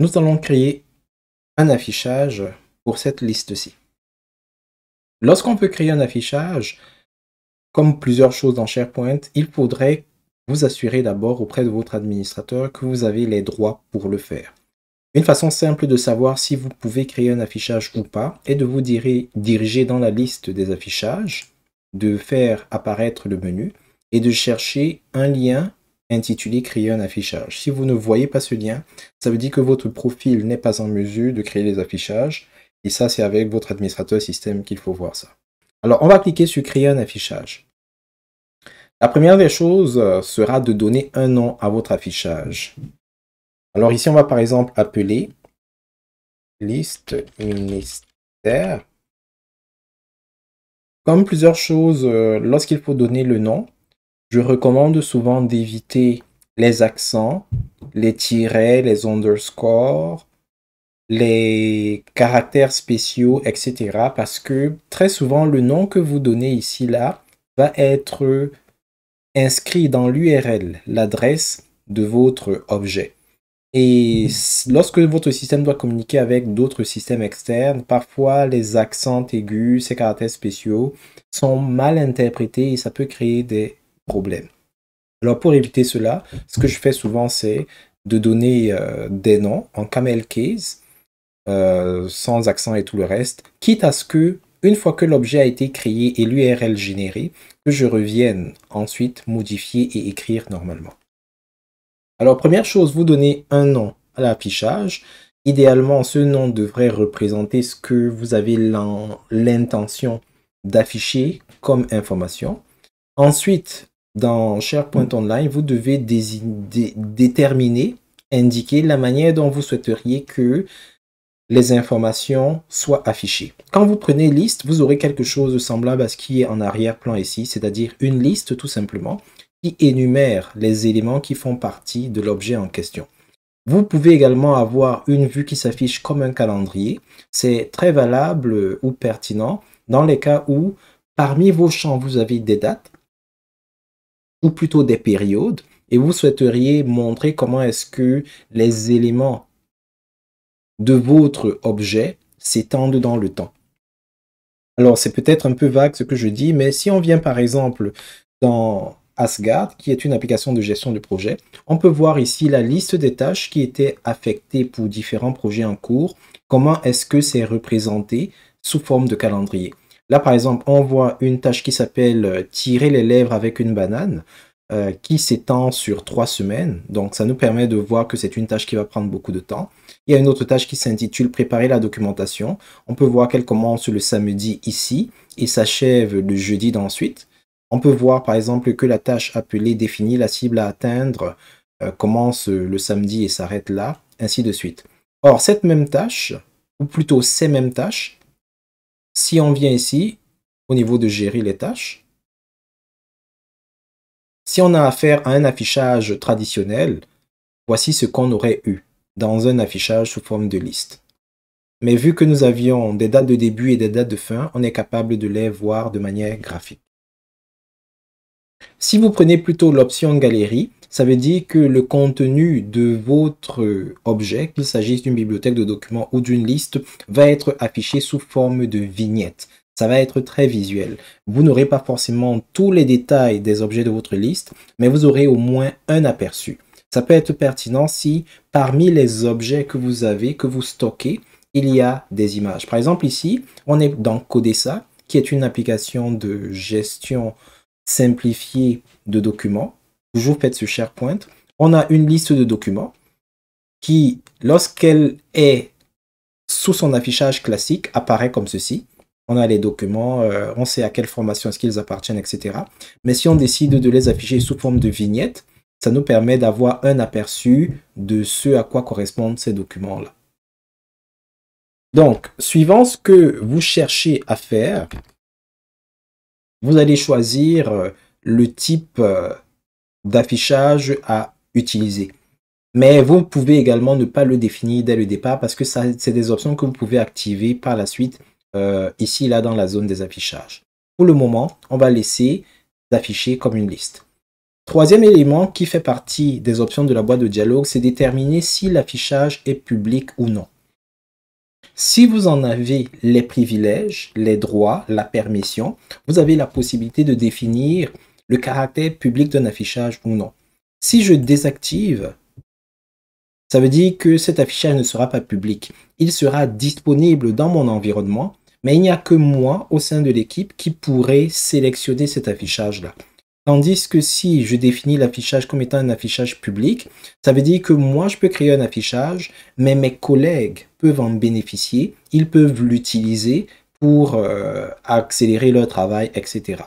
Nous allons créer un affichage pour cette liste-ci. Lorsqu'on peut créer un affichage, comme plusieurs choses dans SharePoint, il faudrait vous assurer d'abord auprès de votre administrateur que vous avez les droits pour le faire. Une façon simple de savoir si vous pouvez créer un affichage ou pas est de vous diriger dans la liste des affichages, de faire apparaître le menu et de chercher un lien intitulé Créer un affichage. Si vous ne voyez pas ce lien, ça veut dire que votre profil n'est pas en mesure de créer les affichages. Et ça, c'est avec votre administrateur système qu'il faut voir ça. Alors, on va cliquer sur Créer un affichage. La première des choses euh, sera de donner un nom à votre affichage. Alors ici, on va par exemple appeler liste ministère. Comme plusieurs choses, euh, lorsqu'il faut donner le nom, je recommande souvent d'éviter les accents, les tirets, les underscores, les caractères spéciaux, etc. Parce que très souvent, le nom que vous donnez ici, là, va être inscrit dans l'URL, l'adresse de votre objet. Et lorsque votre système doit communiquer avec d'autres systèmes externes, parfois les accents aigus, ces caractères spéciaux sont mal interprétés et ça peut créer des problème. Alors pour éviter cela, ce que je fais souvent, c'est de donner euh, des noms en camel case, euh, sans accent et tout le reste, quitte à ce que, une fois que l'objet a été créé et l'URL généré que je revienne ensuite modifier et écrire normalement. Alors première chose, vous donnez un nom à l'affichage. Idéalement, ce nom devrait représenter ce que vous avez l'intention d'afficher comme information. Ensuite, dans SharePoint Online, vous devez déterminer, indiquer la manière dont vous souhaiteriez que les informations soient affichées. Quand vous prenez liste, vous aurez quelque chose de semblable à ce qui est en arrière-plan ici, c'est-à-dire une liste tout simplement qui énumère les éléments qui font partie de l'objet en question. Vous pouvez également avoir une vue qui s'affiche comme un calendrier. C'est très valable ou pertinent dans les cas où parmi vos champs vous avez des dates ou plutôt des périodes, et vous souhaiteriez montrer comment est-ce que les éléments de votre objet s'étendent dans le temps. Alors c'est peut-être un peu vague ce que je dis, mais si on vient par exemple dans Asgard, qui est une application de gestion de projet, on peut voir ici la liste des tâches qui étaient affectées pour différents projets en cours, comment est-ce que c'est représenté sous forme de calendrier. Là, par exemple, on voit une tâche qui s'appelle euh, tirer les lèvres avec une banane euh, qui s'étend sur trois semaines. Donc, ça nous permet de voir que c'est une tâche qui va prendre beaucoup de temps. Il y a une autre tâche qui s'intitule préparer la documentation. On peut voir qu'elle commence le samedi ici et s'achève le jeudi d'ensuite. On peut voir par exemple que la tâche appelée définir la cible à atteindre euh, commence le samedi et s'arrête là, ainsi de suite. Or, cette même tâche, ou plutôt ces mêmes tâches, si on vient ici, au niveau de gérer les tâches, si on a affaire à un affichage traditionnel, voici ce qu'on aurait eu dans un affichage sous forme de liste. Mais vu que nous avions des dates de début et des dates de fin, on est capable de les voir de manière graphique. Si vous prenez plutôt l'option galerie, ça veut dire que le contenu de votre objet, qu'il s'agisse d'une bibliothèque de documents ou d'une liste, va être affiché sous forme de vignette. Ça va être très visuel. Vous n'aurez pas forcément tous les détails des objets de votre liste, mais vous aurez au moins un aperçu. Ça peut être pertinent si parmi les objets que vous avez, que vous stockez, il y a des images. Par exemple, ici, on est dans Codessa, qui est une application de gestion simplifiée de documents toujours faites ce SharePoint, on a une liste de documents qui, lorsqu'elle est sous son affichage classique, apparaît comme ceci. On a les documents, euh, on sait à quelle formation est-ce qu'ils appartiennent, etc. Mais si on décide de les afficher sous forme de vignette, ça nous permet d'avoir un aperçu de ce à quoi correspondent ces documents-là. Donc, suivant ce que vous cherchez à faire, vous allez choisir euh, le type euh, d'affichage à utiliser. Mais vous pouvez également ne pas le définir dès le départ parce que c'est des options que vous pouvez activer par la suite euh, ici, là, dans la zone des affichages. Pour le moment, on va laisser afficher comme une liste. Troisième élément qui fait partie des options de la boîte de dialogue, c'est déterminer si l'affichage est public ou non. Si vous en avez les privilèges, les droits, la permission, vous avez la possibilité de définir le caractère public d'un affichage ou non. Si je désactive, ça veut dire que cet affichage ne sera pas public. Il sera disponible dans mon environnement, mais il n'y a que moi au sein de l'équipe qui pourrait sélectionner cet affichage-là. Tandis que si je définis l'affichage comme étant un affichage public, ça veut dire que moi, je peux créer un affichage, mais mes collègues peuvent en bénéficier, ils peuvent l'utiliser pour euh, accélérer leur travail, etc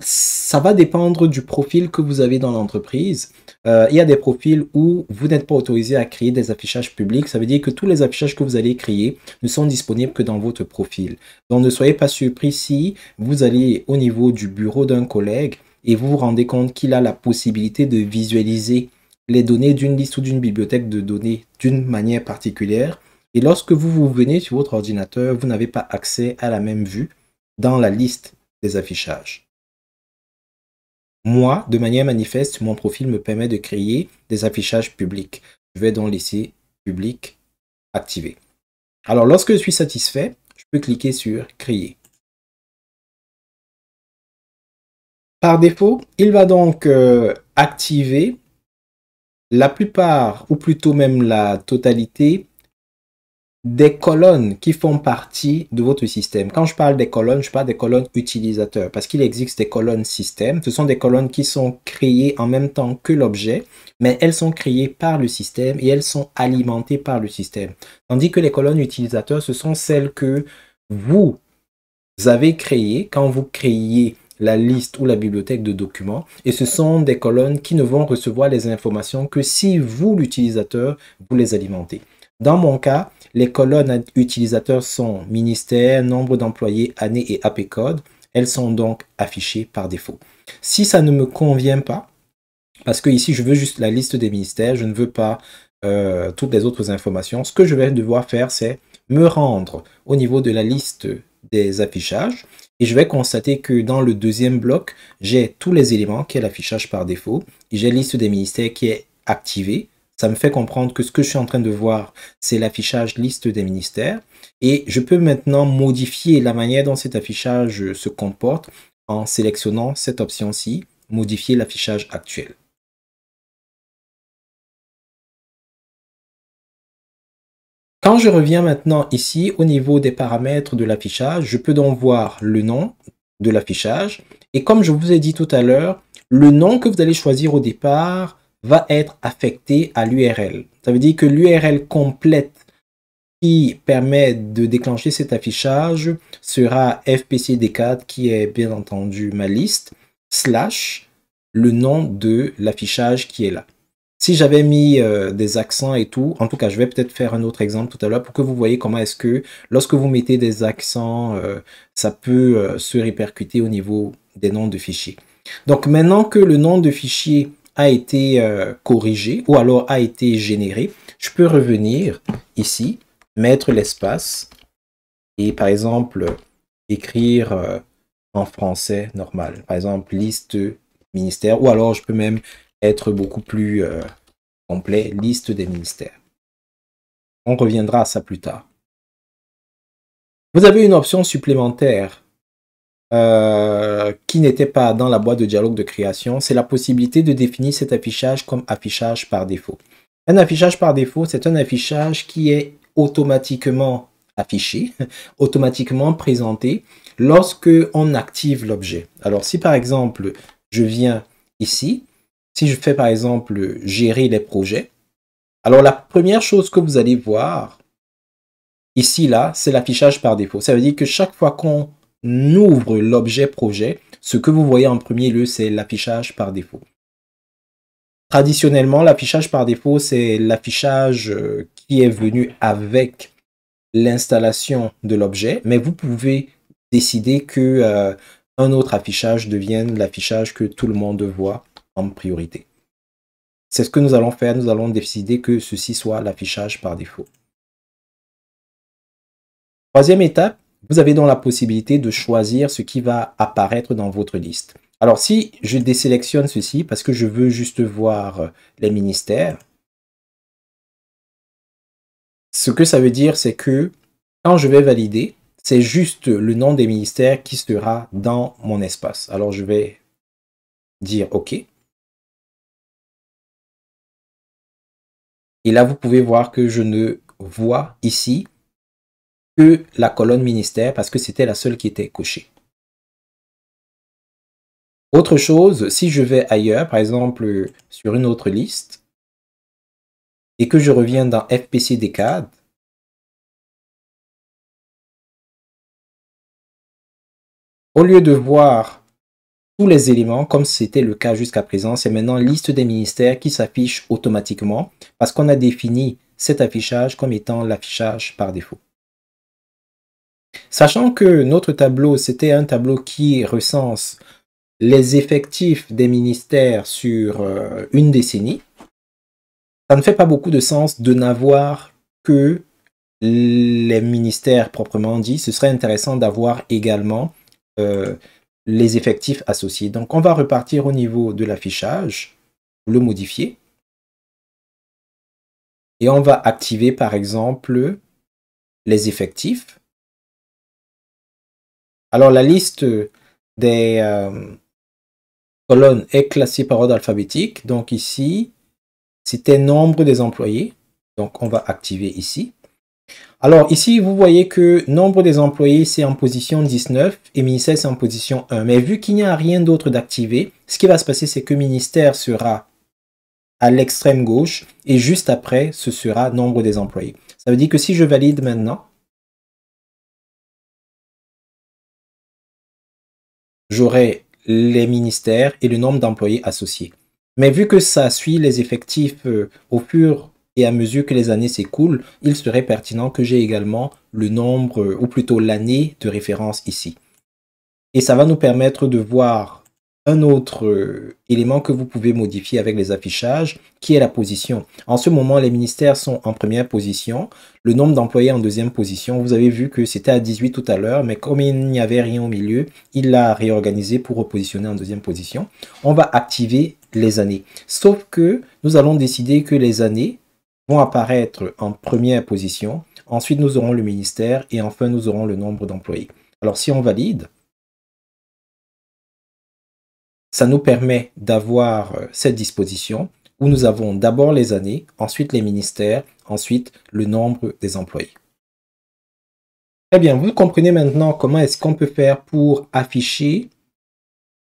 ça va dépendre du profil que vous avez dans l'entreprise. Euh, il y a des profils où vous n'êtes pas autorisé à créer des affichages publics. Ça veut dire que tous les affichages que vous allez créer ne sont disponibles que dans votre profil. Donc ne soyez pas surpris si vous allez au niveau du bureau d'un collègue et vous vous rendez compte qu'il a la possibilité de visualiser les données d'une liste ou d'une bibliothèque de données d'une manière particulière. Et lorsque vous vous venez sur votre ordinateur, vous n'avez pas accès à la même vue dans la liste des affichages. Moi, de manière manifeste, mon profil me permet de créer des affichages publics. Je vais donc laisser public activé. Alors, lorsque je suis satisfait, je peux cliquer sur créer. Par défaut, il va donc euh, activer la plupart, ou plutôt même la totalité des colonnes qui font partie de votre système. Quand je parle des colonnes, je parle des colonnes utilisateurs parce qu'il existe des colonnes système. Ce sont des colonnes qui sont créées en même temps que l'objet, mais elles sont créées par le système et elles sont alimentées par le système. Tandis que les colonnes utilisateurs, ce sont celles que vous avez créées quand vous créez la liste ou la bibliothèque de documents. Et ce sont des colonnes qui ne vont recevoir les informations que si vous, l'utilisateur, vous les alimentez. Dans mon cas, les colonnes utilisateurs sont ministère, nombre d'employés, année et AP code. Elles sont donc affichées par défaut. Si ça ne me convient pas, parce que ici je veux juste la liste des ministères, je ne veux pas euh, toutes les autres informations, ce que je vais devoir faire, c'est me rendre au niveau de la liste des affichages et je vais constater que dans le deuxième bloc, j'ai tous les éléments qui est l'affichage par défaut. J'ai la liste des ministères qui est activée ça me fait comprendre que ce que je suis en train de voir, c'est l'affichage liste des ministères. Et je peux maintenant modifier la manière dont cet affichage se comporte en sélectionnant cette option-ci, modifier l'affichage actuel. Quand je reviens maintenant ici, au niveau des paramètres de l'affichage, je peux donc voir le nom de l'affichage. Et comme je vous ai dit tout à l'heure, le nom que vous allez choisir au départ va être affecté à l'URL. Ça veut dire que l'URL complète qui permet de déclencher cet affichage sera fpcd4 qui est bien entendu ma liste slash le nom de l'affichage qui est là. Si j'avais mis euh, des accents et tout, en tout cas, je vais peut-être faire un autre exemple tout à l'heure pour que vous voyez comment est-ce que lorsque vous mettez des accents, euh, ça peut euh, se répercuter au niveau des noms de fichiers. Donc maintenant que le nom de fichier a été euh, corrigé ou alors a été généré, je peux revenir ici, mettre l'espace et par exemple écrire euh, en français normal. Par exemple, liste ministère ou alors je peux même être beaucoup plus euh, complet, liste des ministères. On reviendra à ça plus tard. Vous avez une option supplémentaire euh, qui n'était pas dans la boîte de dialogue de création, c'est la possibilité de définir cet affichage comme affichage par défaut. Un affichage par défaut, c'est un affichage qui est automatiquement affiché, automatiquement présenté lorsque on active l'objet. Alors si par exemple je viens ici, si je fais par exemple gérer les projets, alors la première chose que vous allez voir ici là, c'est l'affichage par défaut. Ça veut dire que chaque fois qu'on ouvre l'objet projet, ce que vous voyez en premier lieu, c'est l'affichage par défaut. Traditionnellement, l'affichage par défaut, c'est l'affichage euh, qui est venu avec l'installation de l'objet, mais vous pouvez décider que euh, un autre affichage devienne l'affichage que tout le monde voit en priorité. C'est ce que nous allons faire, nous allons décider que ceci soit l'affichage par défaut. Troisième étape, vous avez donc la possibilité de choisir ce qui va apparaître dans votre liste. Alors si je désélectionne ceci parce que je veux juste voir euh, les ministères, ce que ça veut dire, c'est que quand je vais valider, c'est juste le nom des ministères qui sera dans mon espace. Alors je vais dire OK. Et là, vous pouvez voir que je ne vois ici que la colonne ministère parce que c'était la seule qui était cochée. Autre chose, si je vais ailleurs, par exemple sur une autre liste, et que je reviens dans FPC Decade, au lieu de voir tous les éléments comme c'était le cas jusqu'à présent, c'est maintenant liste des ministères qui s'affiche automatiquement parce qu'on a défini cet affichage comme étant l'affichage par défaut. Sachant que notre tableau, c'était un tableau qui recense les effectifs des ministères sur euh, une décennie, ça ne fait pas beaucoup de sens de n'avoir que les ministères proprement dit. Ce serait intéressant d'avoir également euh, les effectifs associés. Donc on va repartir au niveau de l'affichage, le modifier. Et on va activer par exemple les effectifs. Alors la liste des euh, colonnes est classée par ordre alphabétique. Donc ici, c'était nombre des employés. Donc on va activer ici. Alors ici, vous voyez que nombre des employés, c'est en position 19 et ministère, c'est en position 1. Mais vu qu'il n'y a rien d'autre d'activer, ce qui va se passer, c'est que ministère sera à l'extrême gauche et juste après, ce sera nombre des employés. Ça veut dire que si je valide maintenant, j'aurai les ministères et le nombre d'employés associés. Mais vu que ça suit les effectifs euh, au fur et à mesure que les années s'écoulent, il serait pertinent que j'ai également le nombre, ou plutôt l'année de référence ici. Et ça va nous permettre de voir un autre euh, élément que vous pouvez modifier avec les affichages, qui est la position. En ce moment, les ministères sont en première position, le nombre d'employés en deuxième position. Vous avez vu que c'était à 18 tout à l'heure, mais comme il n'y avait rien au milieu, il l'a réorganisé pour repositionner en deuxième position. On va activer les années. Sauf que nous allons décider que les années vont apparaître en première position. Ensuite, nous aurons le ministère et enfin, nous aurons le nombre d'employés. Alors, si on valide, ça nous permet d'avoir euh, cette disposition où nous avons d'abord les années, ensuite les ministères, ensuite le nombre des employés. Très bien, vous comprenez maintenant comment est-ce qu'on peut faire pour afficher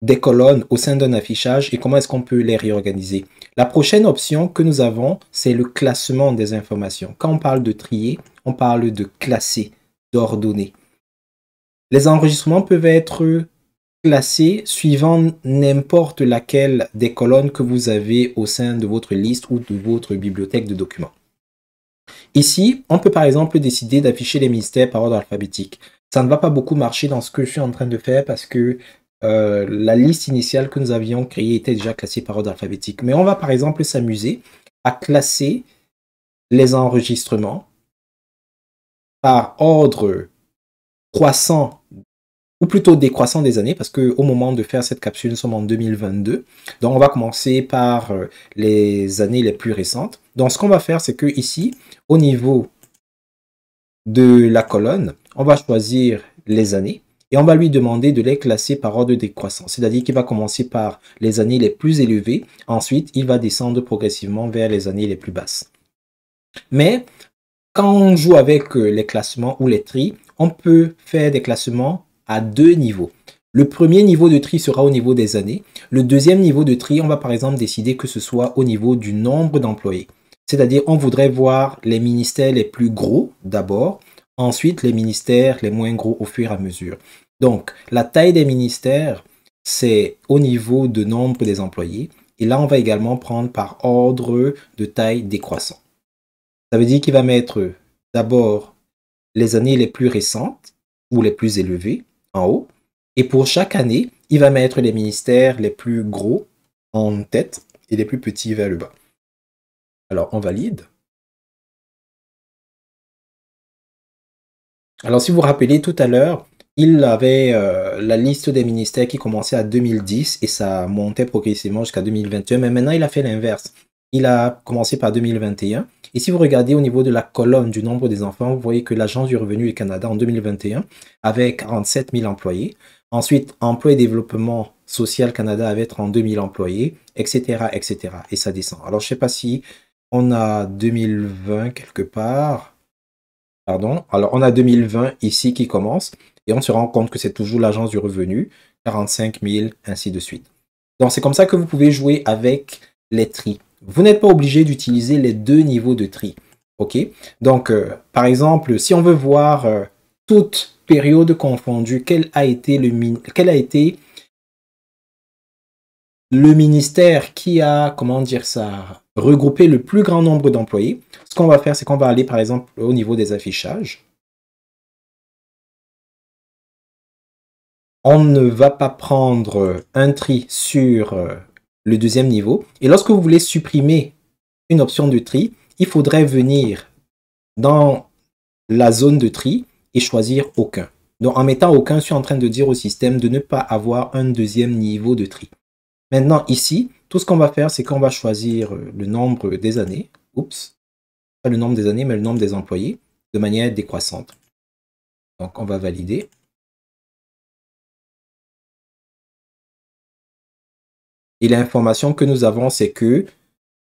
des colonnes au sein d'un affichage et comment est-ce qu'on peut les réorganiser. La prochaine option que nous avons, c'est le classement des informations. Quand on parle de trier, on parle de classer, d'ordonner. Les enregistrements peuvent être classer suivant n'importe laquelle des colonnes que vous avez au sein de votre liste ou de votre bibliothèque de documents. Ici, on peut par exemple décider d'afficher les ministères par ordre alphabétique. Ça ne va pas beaucoup marcher dans ce que je suis en train de faire parce que euh, la liste initiale que nous avions créée était déjà classée par ordre alphabétique. Mais on va par exemple s'amuser à classer les enregistrements par ordre croissant ou plutôt décroissant des années, parce qu'au moment de faire cette capsule, nous sommes en 2022. Donc on va commencer par euh, les années les plus récentes. Donc ce qu'on va faire, c'est que ici, au niveau de la colonne, on va choisir les années et on va lui demander de les classer par ordre de décroissant. C'est-à-dire qu'il va commencer par les années les plus élevées, ensuite il va descendre progressivement vers les années les plus basses. Mais quand on joue avec euh, les classements ou les tris, on peut faire des classements à deux niveaux. Le premier niveau de tri sera au niveau des années. Le deuxième niveau de tri, on va par exemple décider que ce soit au niveau du nombre d'employés. C'est-à-dire, on voudrait voir les ministères les plus gros d'abord, ensuite les ministères les moins gros au fur et à mesure. Donc, la taille des ministères, c'est au niveau de nombre des employés. Et là, on va également prendre par ordre de taille décroissant. Ça veut dire qu'il va mettre d'abord les années les plus récentes ou les plus élevées, haut. Et pour chaque année, il va mettre les ministères les plus gros en tête et les plus petits vers le bas. Alors, on valide. Alors, si vous vous rappelez tout à l'heure, il avait euh, la liste des ministères qui commençait à 2010 et ça montait progressivement jusqu'à 2021. Mais maintenant, il a fait l'inverse. Il a commencé par 2021. Et si vous regardez au niveau de la colonne du nombre des enfants, vous voyez que l'Agence du revenu du Canada en 2021 avait 47 000 employés. Ensuite, Emploi et Développement Social Canada avait 32 000 employés, etc., etc. Et ça descend. Alors, je ne sais pas si on a 2020 quelque part. Pardon. Alors, on a 2020 ici qui commence. Et on se rend compte que c'est toujours l'Agence du revenu, 45 000, ainsi de suite. Donc, c'est comme ça que vous pouvez jouer avec les tri. Vous n'êtes pas obligé d'utiliser les deux niveaux de tri. OK Donc, euh, par exemple, si on veut voir euh, toute période confondue, quel a été le, quel a été le ministère qui a, comment dire ça, regroupé le plus grand nombre d'employés. Ce qu'on va faire, c'est qu'on va aller par exemple au niveau des affichages. On ne va pas prendre un tri sur euh, le deuxième niveau. Et lorsque vous voulez supprimer une option de tri, il faudrait venir dans la zone de tri et choisir aucun. Donc en mettant aucun, je suis en train de dire au système de ne pas avoir un deuxième niveau de tri. Maintenant ici, tout ce qu'on va faire, c'est qu'on va choisir euh, le nombre des années. Oups, pas le nombre des années, mais le nombre des employés de manière décroissante. Donc on va valider. Et l'information que nous avons, c'est que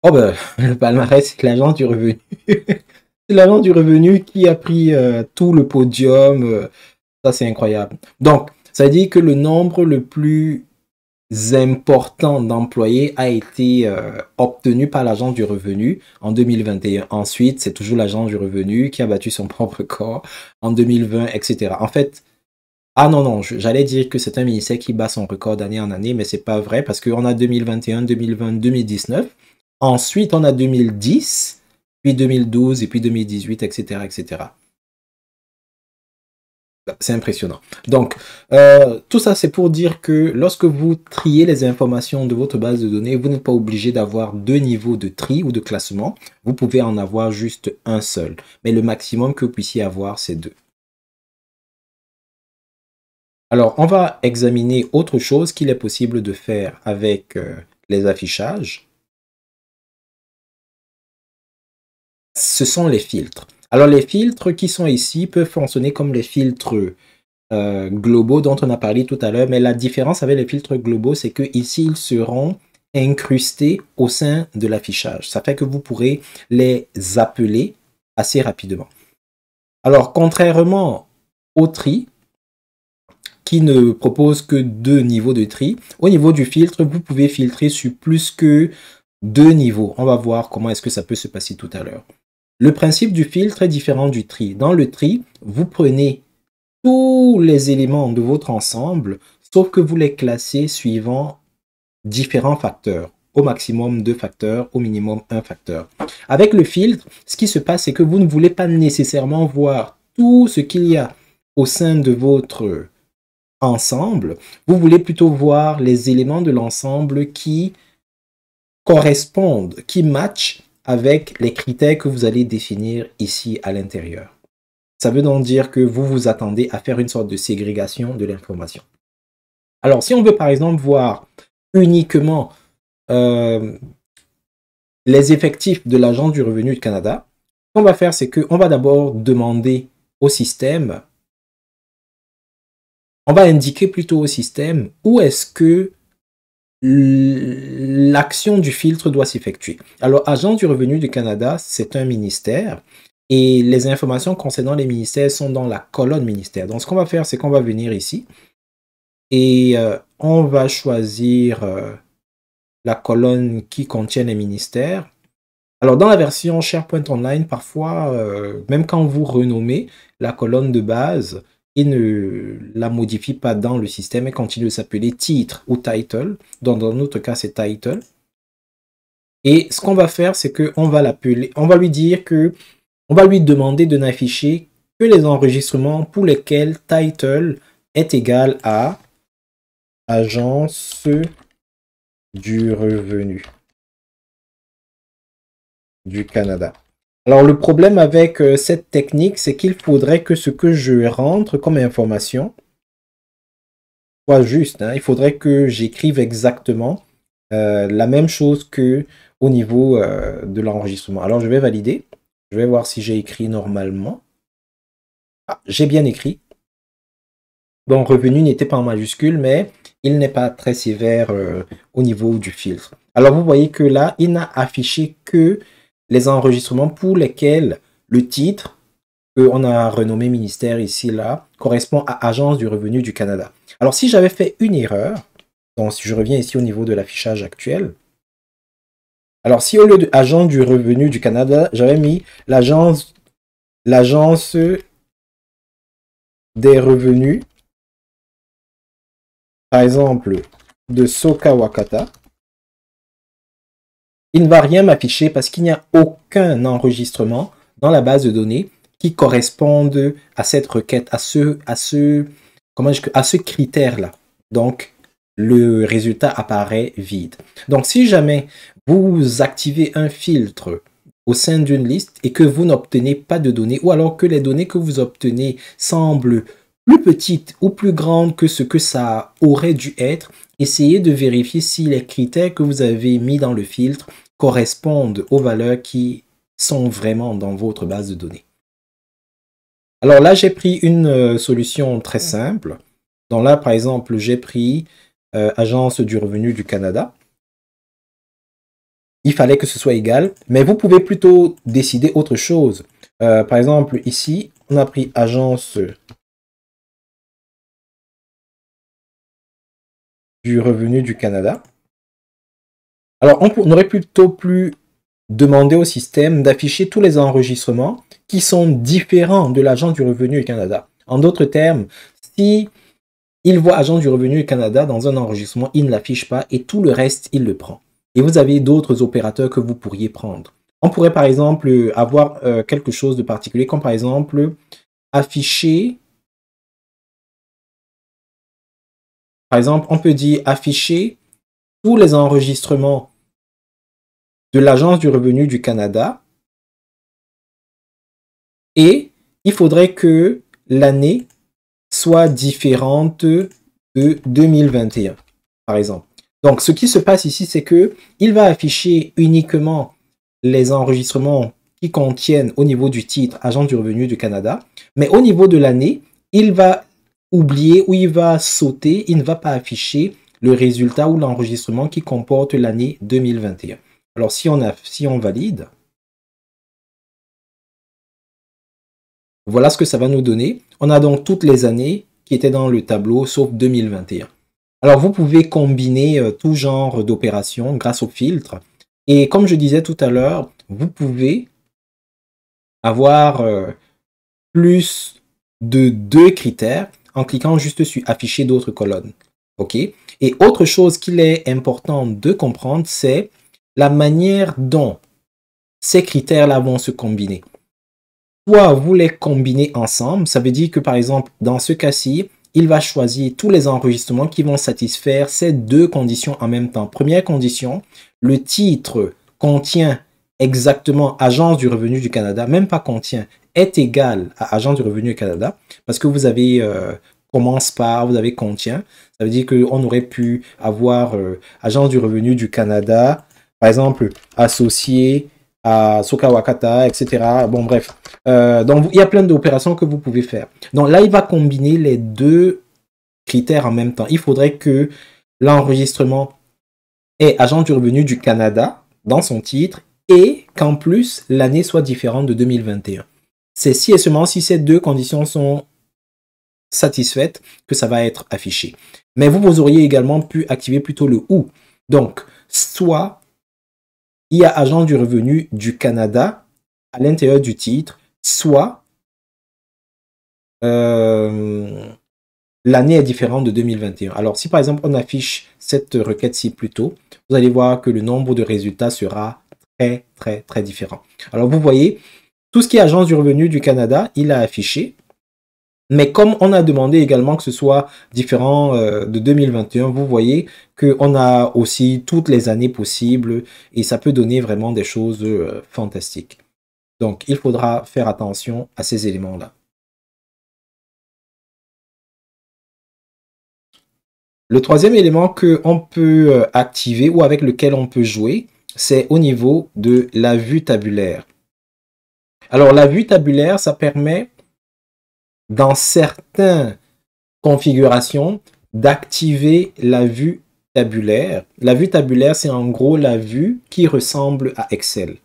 oh ben, le palmarès, c'est l'agent du revenu. c'est l'agent du revenu qui a pris euh, tout le podium. Euh, ça, c'est incroyable. Donc, ça dit que le nombre le plus important d'employés a été euh, obtenu par l'agent du revenu en 2021. Ensuite, c'est toujours l'agent du revenu qui a battu son propre corps en 2020, etc. En fait, ah non, non, j'allais dire que c'est un ministère qui bat son record d'année en année, mais c'est pas vrai parce qu'on a 2021, 2020, 2019. Ensuite, on a 2010, puis 2012 et puis 2018, etc. etc. C'est impressionnant. Donc, euh, tout ça, c'est pour dire que lorsque vous triez les informations de votre base de données, vous n'êtes pas obligé d'avoir deux niveaux de tri ou de classement. Vous pouvez en avoir juste un seul. Mais le maximum que vous puissiez avoir, c'est deux. Alors, on va examiner autre chose qu'il est possible de faire avec euh, les affichages. Ce sont les filtres. Alors, les filtres qui sont ici peuvent fonctionner comme les filtres euh, globaux dont on a parlé tout à l'heure, mais la différence avec les filtres globaux, c'est qu'ici, ils seront incrustés au sein de l'affichage. Ça fait que vous pourrez les appeler assez rapidement. Alors, contrairement au tri, qui ne propose que deux niveaux de tri. Au niveau du filtre, vous pouvez filtrer sur plus que deux niveaux. On va voir comment est-ce que ça peut se passer tout à l'heure. Le principe du filtre est différent du tri. Dans le tri, vous prenez tous les éléments de votre ensemble, sauf que vous les classez suivant différents facteurs. Au maximum deux facteurs, au minimum un facteur. Avec le filtre, ce qui se passe, c'est que vous ne voulez pas nécessairement voir tout ce qu'il y a au sein de votre ensemble, vous voulez plutôt voir les éléments de l'ensemble qui correspondent, qui matchent avec les critères que vous allez définir ici à l'intérieur. Ça veut donc dire que vous vous attendez à faire une sorte de ségrégation de l'information. Alors, si on veut par exemple voir uniquement euh, les effectifs de l'Agence du revenu du Canada, ce qu'on va faire, c'est qu'on va d'abord demander au système on va indiquer plutôt au système où est-ce que l'action du filtre doit s'effectuer. Alors, agent du revenu du Canada, c'est un ministère et les informations concernant les ministères sont dans la colonne ministère. Donc, ce qu'on va faire, c'est qu'on va venir ici et euh, on va choisir euh, la colonne qui contient les ministères. Alors, dans la version SharePoint Online, parfois, euh, même quand vous renommez la colonne de base, ne la modifie pas dans le système et continue de s'appeler titre ou title. dans notre cas, c'est title. Et ce qu'on va faire, c'est qu'on va l'appeler, on va lui dire que, on va lui demander de n'afficher que les enregistrements pour lesquels title est égal à agence du revenu du Canada. Alors le problème avec euh, cette technique, c'est qu'il faudrait que ce que je rentre comme information soit juste. Hein. Il faudrait que j'écrive exactement euh, la même chose que au niveau euh, de l'enregistrement. Alors je vais valider. Je vais voir si j'ai écrit normalement. Ah, j'ai bien écrit. Bon, revenu n'était pas en majuscule, mais il n'est pas très sévère au niveau du filtre. Alors vous voyez que là, il n'a affiché que les enregistrements pour lesquels le titre, on a renommé ministère ici, là, correspond à Agence du revenu du Canada. Alors si j'avais fait une erreur, donc si je reviens ici au niveau de l'affichage actuel, alors si au lieu de Agence du revenu du Canada, j'avais mis l'agence l'agence des revenus, par exemple, de Soka Wakata, il ne va rien m'afficher parce qu'il n'y a aucun enregistrement dans la base de données qui corresponde à cette requête, à ce, à ce, comment à ce critère-là. Donc, le résultat apparaît vide. Donc, si jamais vous activez un filtre au sein d'une liste et que vous n'obtenez pas de données, ou alors que les données que vous obtenez semblent plus petites ou plus grandes que ce que ça aurait dû être, essayez de vérifier si les critères que vous avez mis dans le filtre correspondent aux valeurs qui sont vraiment dans votre base de données. Alors là, j'ai pris une euh, solution très simple. Dans là, par exemple, j'ai pris euh, Agence du revenu du Canada. Il fallait que ce soit égal, mais vous pouvez plutôt décider autre chose. Euh, par exemple, ici, on a pris Agence du revenu du Canada. Alors, on aurait plutôt plus demander au système d'afficher tous les enregistrements qui sont différents de l'agent du revenu du Canada. En d'autres termes, si il voit agent du revenu du Canada dans un enregistrement, il ne l'affiche pas et tout le reste, il le prend. Et vous avez d'autres opérateurs que vous pourriez prendre. On pourrait par exemple avoir euh, quelque chose de particulier, comme par exemple afficher. Par exemple, on peut dire afficher tous les enregistrements de l'Agence du revenu du Canada. Et il faudrait que l'année soit différente de 2021, par exemple. Donc, ce qui se passe ici, c'est que il va afficher uniquement les enregistrements qui contiennent au niveau du titre agence du revenu du Canada, mais au niveau de l'année, il va oublier ou il va sauter, il ne va pas afficher le résultat ou l'enregistrement qui comporte l'année 2021. Alors si on, valide, voilà ce que ça va nous donner. On a donc toutes les années qui étaient dans le tableau, sauf 2021. Alors vous pouvez combiner euh, tout genre d'opérations grâce au filtre. Et comme je disais tout à l'heure, vous pouvez avoir euh, plus de deux critères en cliquant juste sur afficher d'autres colonnes. OK Et autre chose qu'il est important de comprendre, c'est la manière dont ces critères-là vont se combiner. Soit vous les combinez ensemble, ça veut dire que par exemple, dans ce cas-ci, il va choisir tous les enregistrements qui vont satisfaire ces deux conditions en même temps. Première condition, le titre contient exactement Agence du revenu du Canada, même pas contient, est égal à Agence du revenu du Canada, parce que vous avez euh, commence par, vous avez contient, ça veut dire qu'on aurait pu avoir euh, Agence du revenu du Canada, par exemple, associé à Sokawakata, etc. Bon, bref. Euh, donc, il y a plein d'opérations que vous pouvez faire. Donc là, il va combiner les deux critères en même temps. Il faudrait que l'enregistrement ait agent du revenu du Canada dans son titre et qu'en plus, l'année soit différente de 2021. C'est si et seulement si ces deux conditions sont satisfaites que ça va être affiché. Mais vous, vous auriez également pu activer plutôt le ou. Donc, soit il y a agent du revenu du Canada à l'intérieur du titre, soit euh, l'année est différente de 2021. Alors si par exemple on affiche cette requête-ci plus tôt, vous allez voir que le nombre de résultats sera très très très différent. Alors vous voyez, tout ce qui est agence du revenu du Canada, il a affiché mais comme on a demandé également que ce soit différent euh, de 2021, vous voyez qu'on a aussi toutes les années possibles et ça peut donner vraiment des choses euh, fantastiques. Donc il faudra faire attention à ces éléments-là. Le troisième élément qu'on peut euh, activer ou avec lequel on peut jouer, c'est au niveau de la vue tabulaire. Alors la vue tabulaire, ça permet dans certaines configurations, d'activer la vue tabulaire. La vue tabulaire, c'est en gros la vue qui ressemble à Excel.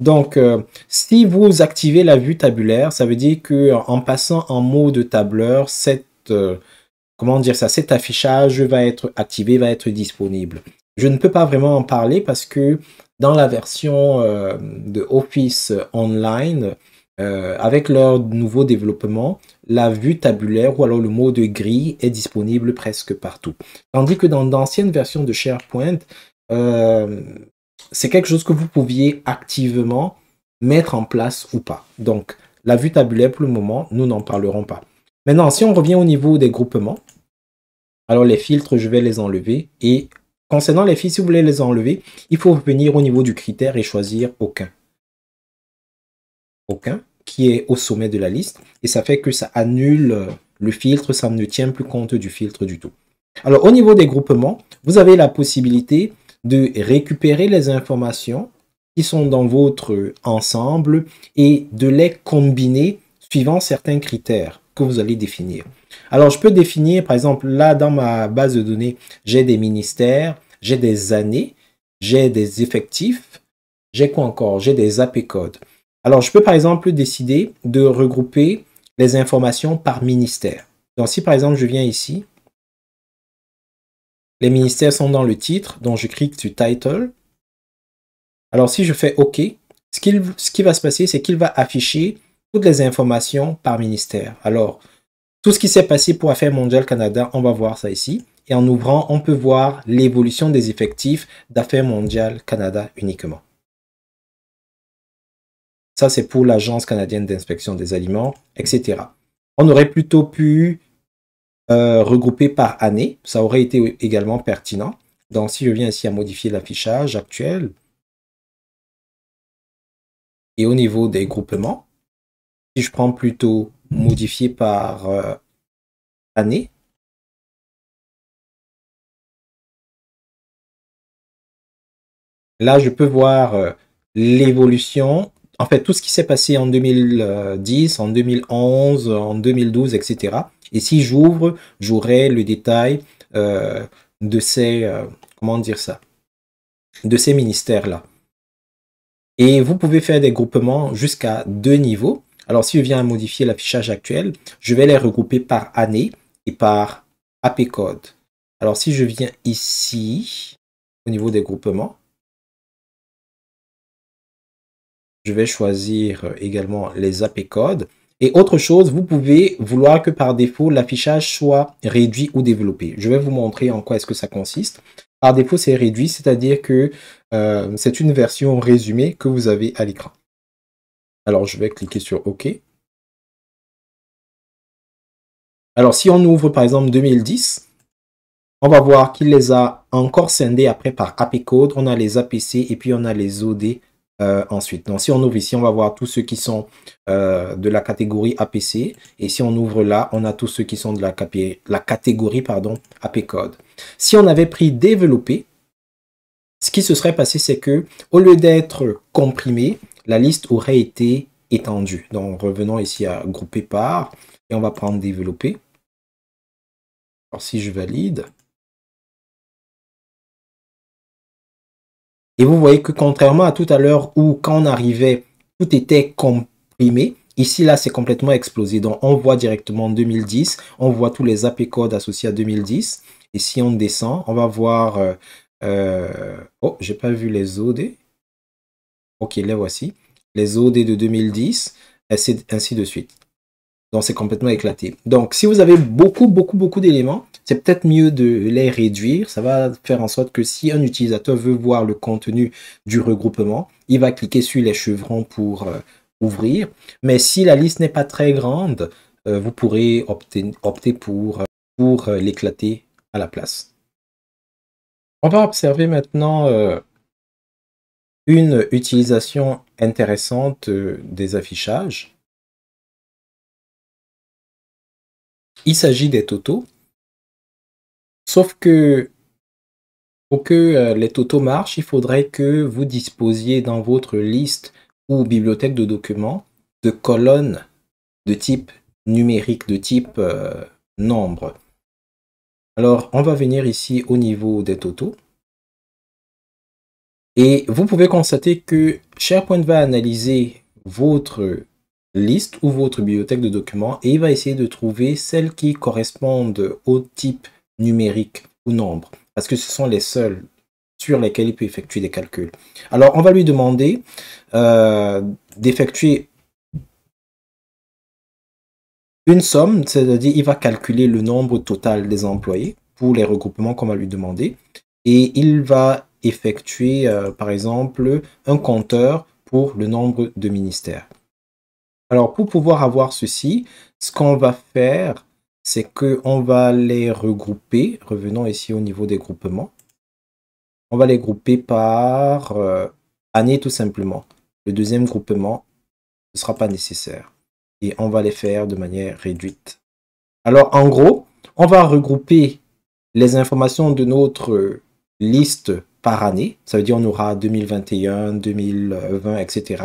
Donc, euh, si vous activez la vue tabulaire, ça veut dire que en passant en mode tableur, cette, euh, comment dire ça, cet affichage va être activé, va être disponible. Je ne peux pas vraiment en parler parce que dans la version euh, de Office Online, euh, avec leur nouveau développement, la vue tabulaire ou alors le mot de grille est disponible presque partout. Tandis que dans d'anciennes versions de SharePoint, euh, c'est quelque chose que vous pouviez activement mettre en place ou pas. Donc, la vue tabulaire, pour le moment, nous n'en parlerons pas. Maintenant, si on revient au niveau des groupements, alors les filtres, je vais les enlever. Et concernant les filtres, si vous voulez les enlever, il faut revenir au niveau du critère et choisir aucun aucun, qui est au sommet de la liste. Et ça fait que ça annule euh, le filtre, ça ne tient plus compte du filtre du tout. Alors au niveau des groupements, vous avez la possibilité de récupérer les informations qui sont dans votre ensemble et de les combiner suivant certains critères que vous allez définir. Alors je peux définir, par exemple, là dans ma base de données, j'ai des ministères, j'ai des années, j'ai des effectifs, j'ai quoi encore J'ai des AP codes. Alors, je peux par exemple décider de regrouper les informations par ministère. Donc, si par exemple je viens ici, les ministères sont dans le titre, donc je clique sur Title. Alors, si je fais OK, ce, ce qui va se passer, c'est qu'il va afficher toutes les informations par ministère. Alors, tout ce qui s'est passé pour Affaires mondiales Canada, on va voir ça ici. Et en ouvrant, on peut voir l'évolution des effectifs d'Affaires mondiales Canada uniquement. Ça, c'est pour l'Agence canadienne d'inspection des aliments, etc. On aurait plutôt pu euh, regrouper par année. Ça aurait été également pertinent. Donc, si je viens ici à modifier l'affichage actuel, et au niveau des groupements, si je prends plutôt modifier par euh, année, là, je peux voir euh, l'évolution en fait, tout ce qui s'est passé en 2010, en 2011, en 2012, etc. Et si j'ouvre, j'aurai le détail euh, de ces, euh, comment dire ça, de ces ministères-là. Et vous pouvez faire des groupements jusqu'à deux niveaux. Alors, si je viens à modifier l'affichage actuel, je vais les regrouper par année et par AP code. Alors, si je viens ici, au niveau des groupements, Je vais choisir euh, également les AP codes. Et autre chose, vous pouvez vouloir que par défaut, l'affichage soit réduit ou développé. Je vais vous montrer en quoi est-ce que ça consiste. Par défaut, c'est réduit, c'est-à-dire que euh, c'est une version résumée que vous avez à l'écran. Alors, je vais cliquer sur OK. Alors, si on ouvre par exemple 2010, on va voir qu'il les a encore scindés après par AP code. On a les APC et puis on a les OD euh, ensuite, donc si on ouvre ici, on va voir tous ceux qui sont euh, de la catégorie APC. Et si on ouvre là, on a tous ceux qui sont de la, catégorie pardon, AP Code. Si on avait pris développer, ce qui se serait passé, c'est que au lieu d'être comprimé, la liste aurait été étendue. Donc revenons ici à grouper par et on va prendre développer. Alors si je valide, Et vous voyez que contrairement à tout à l'heure où quand on arrivait, tout était comprimé, Ici, là, c'est complètement explosé. Donc, on voit directement 2010, on voit tous les AP codes associés à 2010. Et si on descend, on va voir... Oh, oh, j'ai pas vu les OD. Ok, les voici. Les OD de 2010, ainsi de suite. Donc, c'est complètement éclaté. Donc, si vous avez beaucoup, beaucoup, beaucoup d'éléments, c'est peut-être mieux de les réduire. Ça va faire en sorte que si un utilisateur veut voir le contenu du regroupement, il va cliquer sur les chevrons pour euh, ouvrir. Mais si la liste n'est pas très grande, euh, vous pourrez opter, pour, euh, l'éclater à la place. On va observer maintenant une utilisation intéressante des affichages. Il s'agit des totaux. Sauf que pour que euh, les totaux marchent, il faudrait que vous disposiez dans votre liste ou bibliothèque de documents de colonnes de type numérique, de type euh, nombre. Alors, on va venir ici au niveau des totaux. Et vous pouvez constater que SharePoint va analyser votre liste ou votre bibliothèque de documents et il va essayer de trouver celles qui correspondent au type numérique ou nombre, parce que ce sont les seuls sur lesquels il peut effectuer des calculs. Alors, on va lui demander euh, d'effectuer une somme, c'est-à-dire il va calculer le nombre total des employés pour les regroupements qu'on va lui demander, et il va effectuer, euh, par exemple, un compteur pour le nombre de ministères. Alors, pour pouvoir avoir ceci, ce qu'on va faire, c'est qu'on va les regrouper. Revenons ici au niveau des groupements. On va les grouper par euh, année tout simplement. Le deuxième groupement ne sera pas nécessaire. Et on va les faire de manière réduite. Alors en gros, on va regrouper les informations de notre liste par année. Ça veut dire on aura 2021, 2020, etc.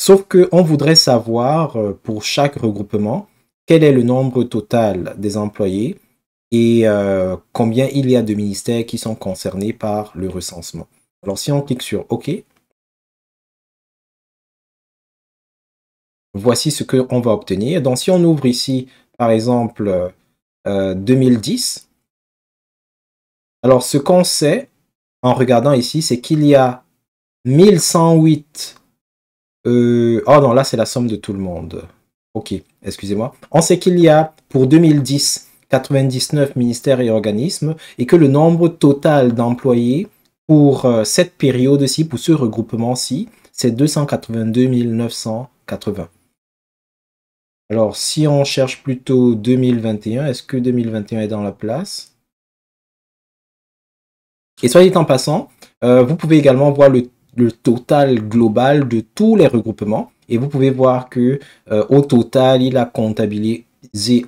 Sauf qu'on voudrait savoir euh, pour chaque regroupement quel est le nombre total des employés et euh, combien il y a de ministères qui sont concernés par le recensement. Alors si on clique sur OK, voici ce qu'on va obtenir. Donc si on ouvre ici, par exemple, 2010, euh, alors ce qu'on sait en regardant ici, c'est qu'il y a 1108... Euh, oh non, là c'est la somme de tout le monde. Ok, excusez-moi. On sait qu'il y a pour 2010 99 ministères et organismes et que le nombre total d'employés pour euh, cette période-ci, pour ce regroupement-ci, c'est 282 980. Alors, si on cherche plutôt 2021, est-ce que 2021 est dans la place Et soit en passant, euh, vous pouvez également voir le total global de tous les regroupements. Et vous pouvez voir que euh, au total, il a comptabilisé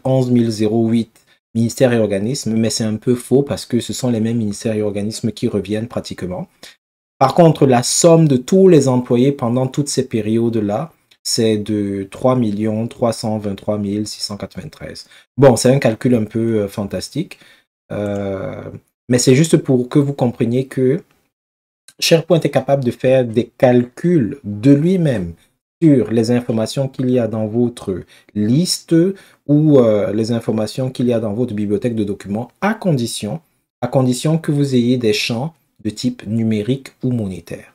11 008 ministères et organismes, mais c'est un peu faux parce que ce sont les mêmes ministères et organismes qui reviennent pratiquement. Par contre, la somme de tous les employés pendant toutes ces périodes-là, c'est de 3 323 693. Bon, c'est un calcul un peu euh, fantastique, euh, mais c'est juste pour que vous compreniez que SharePoint est capable de faire des calculs de lui-même sur les informations qu'il y a dans votre liste ou euh, les informations qu'il y a dans votre bibliothèque de documents à condition, à condition que vous ayez des champs de type numérique ou monétaire.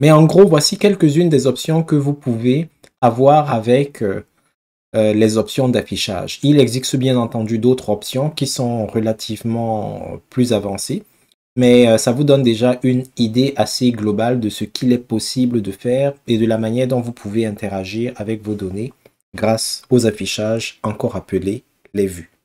Mais en gros, voici quelques-unes des options que vous pouvez avoir avec euh, euh, les options d'affichage. Il existe bien entendu d'autres options qui sont relativement plus avancées mais euh, ça vous donne déjà une idée assez globale de ce qu'il est possible de faire et de la manière dont vous pouvez interagir avec vos données grâce aux affichages encore appelés les vues.